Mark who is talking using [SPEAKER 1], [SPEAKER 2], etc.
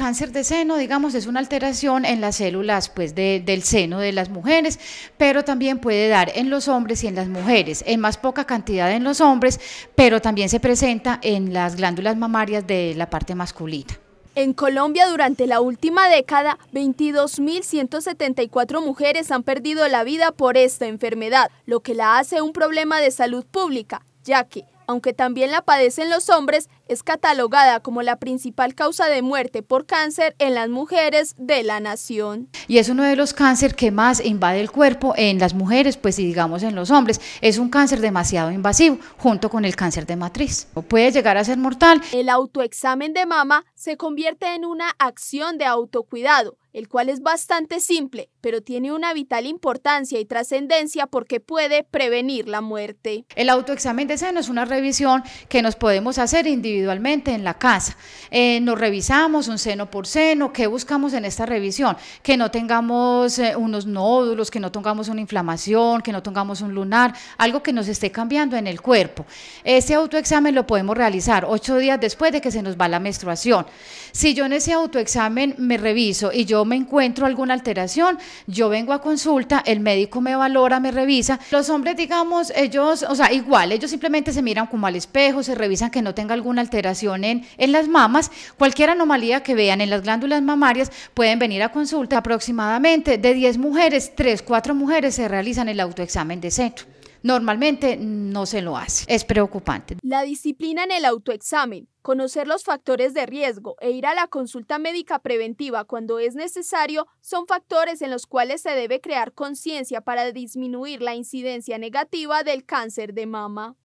[SPEAKER 1] cáncer de seno, digamos, es una alteración en las células pues, del seno de las mujeres, pero también puede dar en los hombres y en las mujeres, en más poca cantidad en los hombres, pero también se presenta en las glándulas mamarias de la parte masculina.
[SPEAKER 2] En Colombia durante la última década, 22.174 mujeres han perdido la vida por esta enfermedad, lo que la hace un problema de salud pública, ya que, aunque también la padecen los hombres, es catalogada como la principal causa de muerte por cáncer en las mujeres de la nación.
[SPEAKER 1] Y es uno de los cánceres que más invade el cuerpo en las mujeres, pues y digamos en los hombres. Es un cáncer demasiado invasivo,
[SPEAKER 2] junto con el cáncer de matriz. O puede llegar a ser mortal. El autoexamen de mama se convierte en una acción de autocuidado el cual es bastante simple, pero tiene una vital importancia y trascendencia porque puede prevenir la muerte. El autoexamen de
[SPEAKER 1] seno es una revisión que nos podemos hacer individualmente individualmente en la casa. Eh, nos revisamos un seno por seno, ¿qué buscamos en esta revisión? Que no tengamos eh, unos nódulos, que no tengamos una inflamación, que no tengamos un lunar, algo que nos esté cambiando en el cuerpo. Ese autoexamen lo podemos realizar ocho días después de que se nos va la menstruación. Si yo en ese autoexamen me reviso y yo me encuentro alguna alteración, yo vengo a consulta, el médico me valora, me revisa. Los hombres, digamos, ellos, o sea, igual, ellos simplemente se miran como al espejo, se revisan que no tenga alguna alteración alteración en, en las mamas, cualquier anomalía que vean en las glándulas mamarias pueden venir a consulta. Aproximadamente de 10 mujeres, 3, 4 mujeres se realizan el autoexamen de seno. Normalmente no se lo hace. Es preocupante.
[SPEAKER 2] La disciplina en el autoexamen, conocer los factores de riesgo e ir a la consulta médica preventiva cuando es necesario son factores en los cuales se debe crear conciencia para disminuir la incidencia negativa del cáncer de mama.